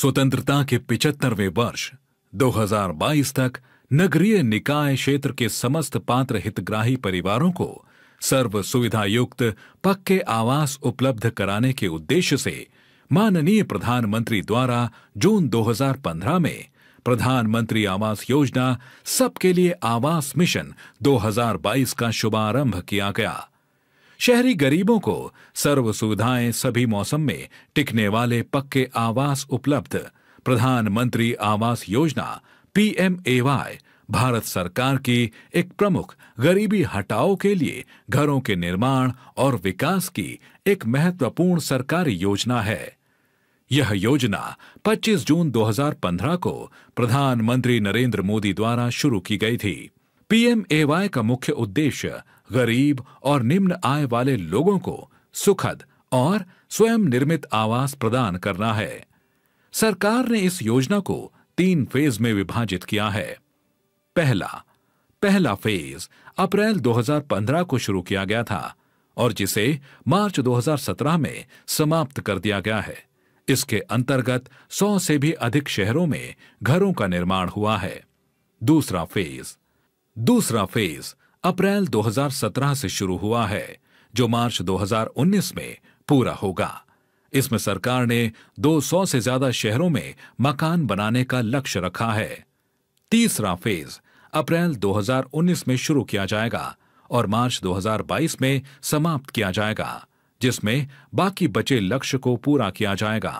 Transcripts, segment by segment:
स्वतंत्रता के पिचहत्तरवें वर्ष 2022 तक नगरीय निकाय क्षेत्र के समस्त पात्र हितग्राही परिवारों को सर्व सुविधा युक्त पक्के आवास उपलब्ध कराने के उद्देश्य से माननीय प्रधानमंत्री द्वारा जून 2015 में प्रधानमंत्री आवास योजना सबके लिए आवास मिशन 2022 का शुभारंभ किया गया शहरी गरीबों को सर्व सुविधाएं सभी मौसम में टिकने वाले पक्के आवास उपलब्ध प्रधानमंत्री आवास योजना पीएमएवाई भारत सरकार की एक प्रमुख गरीबी हटाओ के लिए घरों के निर्माण और विकास की एक महत्वपूर्ण सरकारी योजना है यह योजना 25 जून 2015 को प्रधानमंत्री नरेंद्र मोदी द्वारा शुरू की गई थी पीएमएवाई का मुख्य उद्देश्य गरीब और निम्न आय वाले लोगों को सुखद और स्वयं निर्मित आवास प्रदान करना है सरकार ने इस योजना को तीन फेज में विभाजित किया है पहला पहला फेज अप्रैल 2015 को शुरू किया गया था और जिसे मार्च 2017 में समाप्त कर दिया गया है इसके अंतर्गत 100 से भी अधिक शहरों में घरों का निर्माण हुआ है दूसरा फेज दूसरा फेज अप्रैल 2017 से शुरू हुआ है जो मार्च 2019 में पूरा होगा इसमें सरकार ने 200 से ज्यादा शहरों में मकान बनाने का लक्ष्य रखा है तीसरा फेज अप्रैल 2019 में शुरू किया जाएगा और मार्च 2022 में समाप्त किया जाएगा जिसमें बाकी बचे लक्ष्य को पूरा किया जाएगा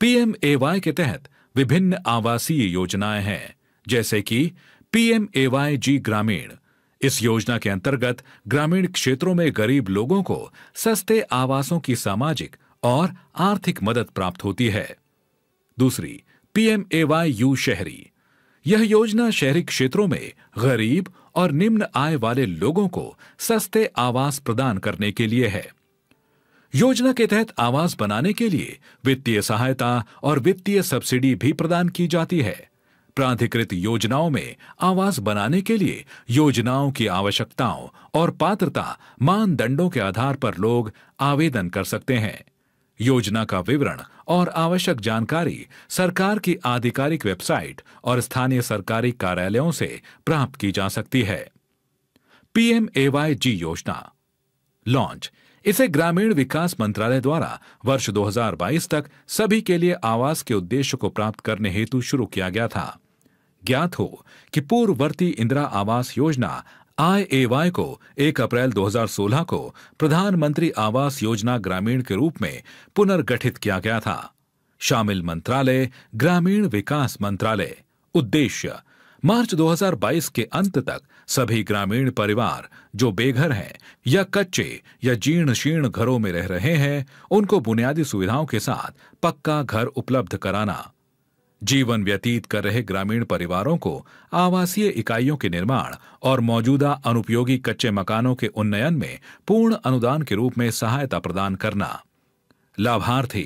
पीएमएवाई के तहत विभिन्न आवासीय योजनाएं हैं जैसे कि पीएमएवाई जी ग्रामीण इस योजना के अंतर्गत ग्रामीण क्षेत्रों में गरीब लोगों को सस्ते आवासों की सामाजिक और आर्थिक मदद प्राप्त होती है दूसरी पीएम यू शहरी यह योजना शहरी क्षेत्रों में गरीब और निम्न आय वाले लोगों को सस्ते आवास प्रदान करने के लिए है योजना के तहत आवास बनाने के लिए वित्तीय सहायता और वित्तीय सब्सिडी भी प्रदान की जाती है प्राधिकृत योजनाओं में आवास बनाने के लिए योजनाओं की आवश्यकताओं और पात्रता मानदंडों के आधार पर लोग आवेदन कर सकते हैं योजना का विवरण और आवश्यक जानकारी सरकार की आधिकारिक वेबसाइट और स्थानीय सरकारी कार्यालयों से प्राप्त की जा सकती है पीएम एवाई जी योजना लॉन्च इसे ग्रामीण विकास मंत्रालय द्वारा वर्ष 2022 तक सभी के लिए आवास के उद्देश्य को प्राप्त करने हेतु शुरू किया गया था ज्ञात हो कि पूर्ववर्ती इंदिरा आवास योजना आई को 1 अप्रैल 2016 को प्रधानमंत्री आवास योजना ग्रामीण के रूप में पुनर्गठित किया गया था शामिल मंत्रालय ग्रामीण विकास मंत्रालय उद्देश्य मार्च 2022 के अंत तक सभी ग्रामीण परिवार जो बेघर हैं या कच्चे या जीर्ण शीर्ण घरों में रह रहे हैं उनको बुनियादी सुविधाओं के साथ पक्का घर उपलब्ध कराना जीवन व्यतीत कर रहे ग्रामीण परिवारों को आवासीय इकाइयों के निर्माण और मौजूदा अनुपयोगी कच्चे मकानों के उन्नयन में पूर्ण अनुदान के रूप में सहायता प्रदान करना लाभार्थी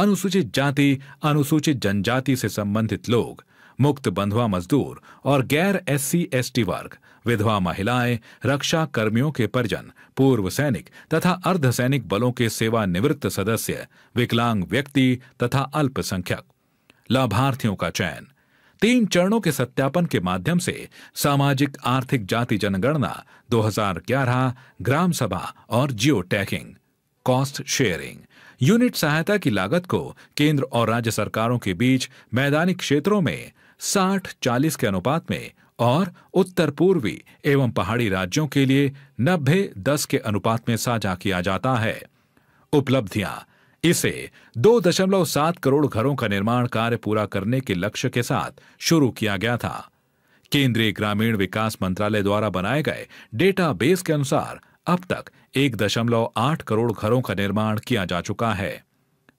अनुसूचित जाति अनुसूचित जनजाति से संबंधित लोग मुक्त बंधुआ मजदूर और गैर एस सी एस टी वर्ग विधवा महिलाएं रक्षा कर्मियों के परिजन पूर्व सैनिक तथा अर्धसैनिक बलों के सेवानिवृत्त सदस्य विकलांग व्यक्ति तथा अल्पसंख्यक लाभार्थियों का चयन तीन चरणों के सत्यापन के माध्यम से सामाजिक आर्थिक जाति जनगणना 2011 ग्राम सभा और geo tagging cost sharing unit सहायता की लागत को केंद्र और राज्य सरकारों के बीच मैदानी क्षेत्रों में 60-40 के अनुपात में और उत्तर पूर्वी एवं पहाड़ी राज्यों के लिए 90-10 के अनुपात में साझा किया जाता है उपलब्धियां इसे 2.7 करोड़ घरों का निर्माण कार्य पूरा करने के लक्ष्य के साथ शुरू किया गया था केंद्रीय ग्रामीण विकास मंत्रालय द्वारा बनाए गए डेटाबेस के अनुसार अब तक 1.8 करोड़ घरों का निर्माण किया जा चुका है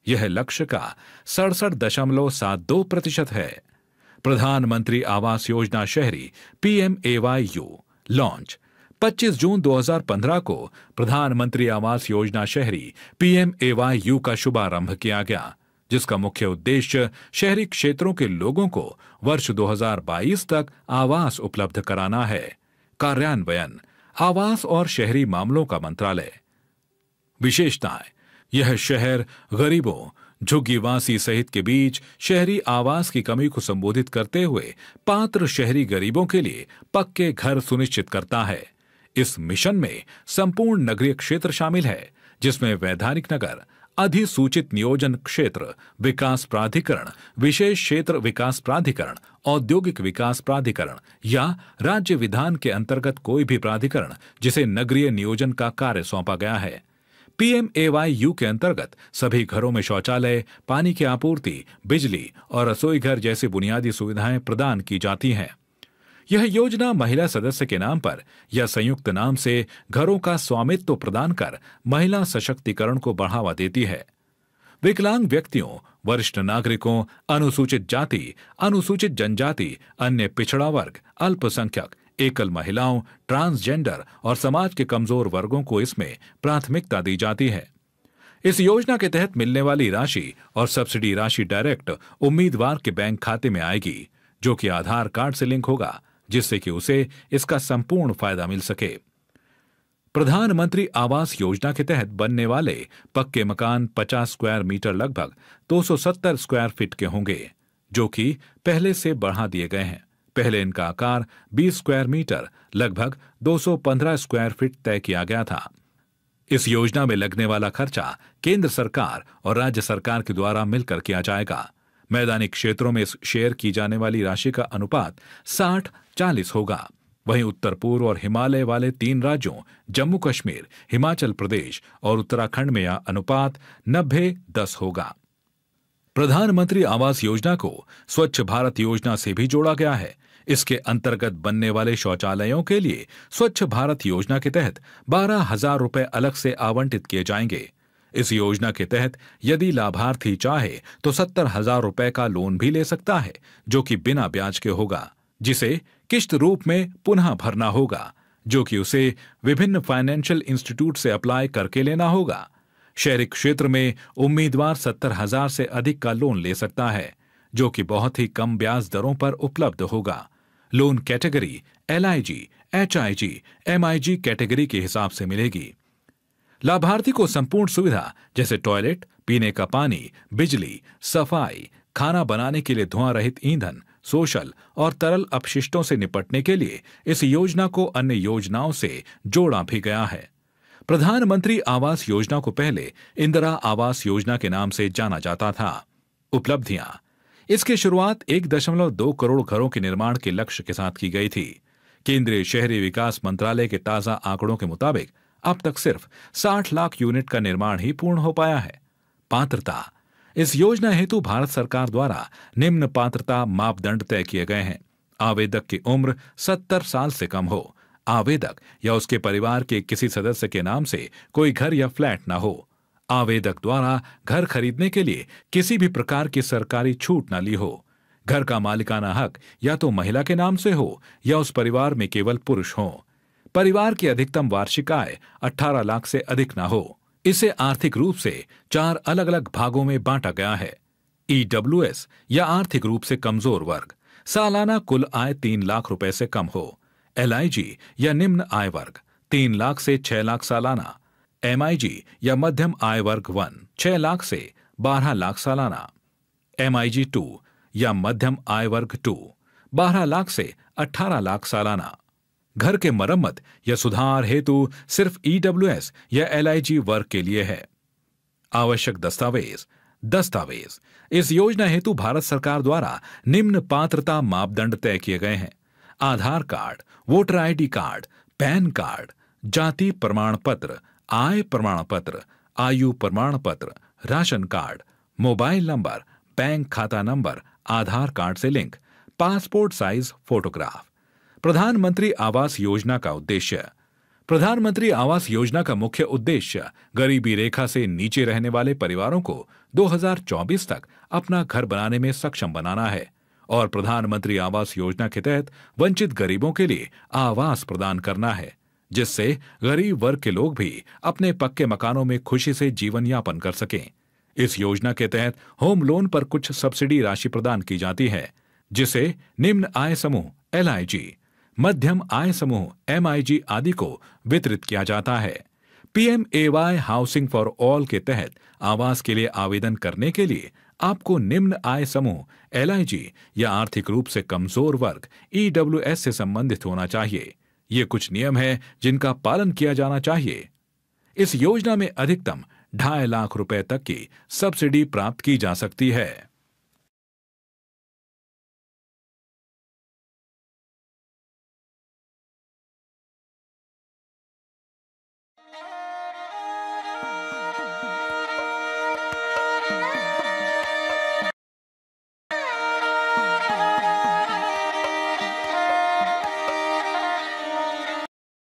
यह लक्ष्य का सड़सठ दशमलव सात दो प्रतिशत है प्रधानमंत्री आवास योजना शहरी पीएमएवाई यू लॉन्च 25 जून 2015 को प्रधानमंत्री आवास योजना शहरी पीएम एवाईयू का शुभारंभ किया गया जिसका मुख्य उद्देश्य शहरी क्षेत्रों के लोगों को वर्ष 2022 तक आवास उपलब्ध कराना है कार्यान्वयन आवास और शहरी मामलों का मंत्रालय विशेषताएं यह शहर गरीबों झुग्गीवासी सहित के बीच शहरी आवास की कमी को संबोधित करते हुए पात्र शहरी गरीबों के लिए पक्के घर सुनिश्चित करता है इस मिशन में संपूर्ण नगरीय क्षेत्र शामिल है जिसमें वैधानिक नगर अधिसूचित नियोजन क्षेत्र विकास प्राधिकरण विशेष क्षेत्र विकास प्राधिकरण औद्योगिक विकास प्राधिकरण या राज्य विधान के अंतर्गत कोई भी प्राधिकरण जिसे नगरीय नियोजन का कार्य सौंपा गया है पीएमएवाई यू के अंतर्गत सभी घरों में शौचालय पानी की आपूर्ति बिजली और रसोई घर जैसी बुनियादी सुविधाएं प्रदान की जाती हैं यह योजना महिला सदस्य के नाम पर या संयुक्त नाम से घरों का स्वामित्व प्रदान कर महिला सशक्तिकरण को बढ़ावा देती है विकलांग व्यक्तियों वरिष्ठ नागरिकों अनुसूचित जाति अनुसूचित जनजाति अन्य पिछड़ा वर्ग अल्पसंख्यक एकल महिलाओं ट्रांसजेंडर और समाज के कमजोर वर्गों को इसमें प्राथमिकता दी जाती है इस योजना के तहत मिलने वाली राशि और सब्सिडी राशि डायरेक्ट उम्मीदवार के बैंक खाते में आएगी जो कि आधार कार्ड से लिंक होगा जिससे कि उसे इसका संपूर्ण फायदा मिल सके प्रधानमंत्री आवास योजना के तहत बनने वाले पक्के मकान 50 स्क्वायर मीटर लगभग 270 स्क्वायर फीट के होंगे जो कि पहले से बढ़ा दिए गए हैं पहले इनका आकार 20 स्क्वायर मीटर लगभग 215 स्क्वायर फीट तय किया गया था इस योजना में लगने वाला खर्चा केंद्र सरकार और राज्य सरकार के द्वारा मिलकर किया जाएगा मैदानी क्षेत्रों में शेयर की जाने वाली राशि का अनुपात साठ चालीस होगा वहीं उत्तर पूर्व और हिमालय वाले तीन राज्यों जम्मू कश्मीर हिमाचल प्रदेश और उत्तराखंड में यह अनुपात नब्बे दस होगा प्रधानमंत्री आवास योजना को स्वच्छ भारत योजना से भी जोड़ा गया है इसके अंतर्गत बनने वाले शौचालयों के लिए स्वच्छ भारत योजना के तहत बारह हजार रूपए अलग से आवंटित किए जाएंगे इस योजना के तहत यदि लाभार्थी चाहे तो सत्तर हजार रुपए का लोन भी ले सकता है जो कि बिना ब्याज के होगा जिसे किश्त रूप में पुनः भरना होगा जो कि उसे विभिन्न फाइनेंशियल इंस्टीट्यूट से अप्लाई करके लेना होगा शहरी क्षेत्र में उम्मीदवार सत्तर हजार से अधिक का लोन ले सकता है जो कि बहुत ही कम ब्याज दरों पर उपलब्ध होगा loan category L I G H I G M I G category के हिसाब से मिलेगी लाभार्थी को संपूर्ण सुविधा जैसे टॉयलेट पीने का पानी बिजली सफाई खाना बनाने के लिए धुआं रहित ईंधन सोशल और तरल अपशिष्टों से निपटने के लिए इस योजना को अन्य योजनाओं से जोड़ा भी गया है प्रधानमंत्री आवास योजना को पहले इंदिरा आवास योजना के नाम से जाना जाता था उपलब्धियां इसकी शुरुआत एक दशमलव दो करोड़ घरों के निर्माण के लक्ष्य के साथ की गई थी केंद्रीय शहरी विकास मंत्रालय के ताजा आंकड़ों के मुताबिक अब तक सिर्फ 60 लाख यूनिट का निर्माण ही पूर्ण हो पाया है पात्रता इस योजना हेतु भारत सरकार द्वारा निम्न पात्रता मापदंड तय किए गए हैं आवेदक की उम्र 70 साल से कम हो आवेदक या उसके परिवार के किसी सदस्य के नाम से कोई घर या फ्लैट ना हो आवेदक द्वारा घर खरीदने के लिए किसी भी प्रकार की सरकारी छूट ना ली हो घर का मालिकाना हक या तो महिला के नाम से हो या उस परिवार में केवल पुरुष हों परिवार की अधिकतम वार्षिक आय 18 लाख से अधिक न हो इसे आर्थिक रूप से चार अलग अलग भागों में बांटा गया है ईडब्ल्यूएस e या आर्थिक रूप से कमजोर वर्ग सालाना कुल आय तीन लाख रुपए से कम हो एल या निम्न आय वर्ग तीन लाख से छह लाख सालाना एम या मध्यम आय वर्ग वन छह लाख से बारह लाख सालाना एम टू या मध्यम आय वर्ग टू बारह लाख से अठारह लाख सालाना घर के मरम्मत या सुधार हेतु सिर्फ ईडब्ल्यूएस e या एलआईजी वर्ग के लिए है आवश्यक दस्तावेज दस्तावेज इस योजना हेतु भारत सरकार द्वारा निम्न पात्रता मापदंड तय किए गए हैं Aadhaar card voter ID card PAN card जाति प्रमाण पत्र आय प्रमाण पत्र आयु प्रमाण पत्र ration card mobile number bank खाता नंबर आधार कार्ड से link passport size photograph Pradhan Mantri Awas योजना का उद्देश्य प्रधानमंत्री आवास योजना का मुख्य उद्देश्य गरीबी रेखा से नीचे रहने वाले परिवारों को 2024 तक अपना घर बनाने में सक्षम बनाना है और प्रधानमंत्री आवास योजना के तहत वंचित गरीबों के लिए आवास प्रदान करना है जिससे गरीब वर्ग के लोग भी अपने पक्के मकानों में खुशी से जीवन यापन कर सकें इस योजना के तहत होम लोन पर कुछ सब्सिडी राशि प्रदान की जाती है जिसे निम्न आय समूह जी मध्यम आय समूह एम आदि को वितरित किया जाता है पीएमएवाई हाउसिंग फॉर ऑल के तहत आवास के लिए आवेदन करने के लिए आपको निम्न आय समूह एल या आर्थिक रूप से कमजोर वर्ग ईडब्ल्यू e से संबंधित होना चाहिए ये कुछ नियम हैं जिनका पालन किया जाना चाहिए इस योजना में अधिकतम ढाई लाख रुपए तक की सब्सिडी प्राप्त की जा सकती है Hey!